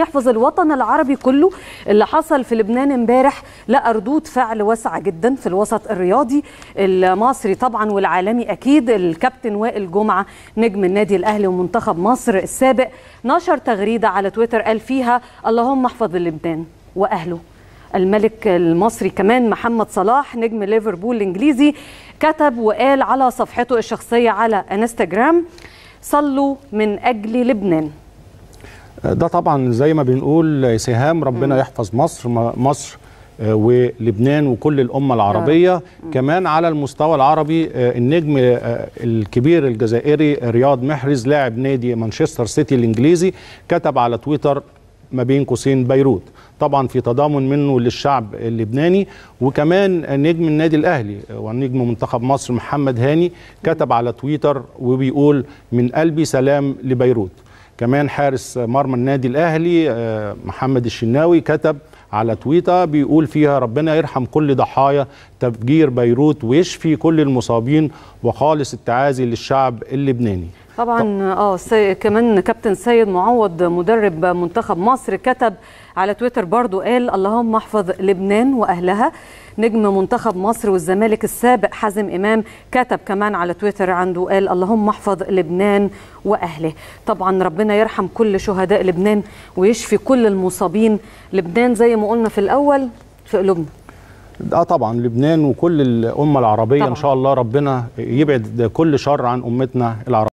يحفظ الوطن العربي كله اللي حصل في لبنان امبارح لقى ردود فعل واسعه جدا في الوسط الرياضي المصري طبعا والعالمي اكيد الكابتن وائل جمعه نجم النادي الاهلي ومنتخب مصر السابق نشر تغريده على تويتر قال فيها اللهم احفظ لبنان واهله الملك المصري كمان محمد صلاح نجم ليفربول الانجليزي كتب وقال على صفحته الشخصيه على انستغرام صلوا من اجل لبنان ده طبعا زي ما بنقول سهام ربنا يحفظ مصر مصر آه، ولبنان وكل الأمة العربية كمان على المستوى العربي آه، النجم آه، الكبير الجزائري رياض محرز لاعب نادي مانشستر سيتي الإنجليزي كتب على تويتر ما بين قوسين بيروت طبعا في تضامن منه للشعب اللبناني وكمان نجم النادي الاهلي ونجم منتخب مصر محمد هاني كتب على تويتر وبيقول من قلبي سلام لبيروت كمان حارس مرمى النادي الاهلي آه، محمد الشناوي كتب على تويتر بيقول فيها ربنا يرحم كل ضحايا تفجير بيروت ويشفي كل المصابين وخالص التعازي للشعب اللبناني طبعا اه سي... كمان كابتن سيد معوض مدرب منتخب مصر كتب على تويتر برضو قال اللهم احفظ لبنان واهلها نجم منتخب مصر والزمالك السابق حازم امام كتب كمان على تويتر عنده قال اللهم احفظ لبنان واهله طبعا ربنا يرحم كل شهداء لبنان ويشفي كل المصابين لبنان زي ما قلنا في الاول في قلوبنا اه طبعا لبنان وكل الامه العربيه طبعا. ان شاء الله ربنا يبعد كل شر عن امتنا العربيه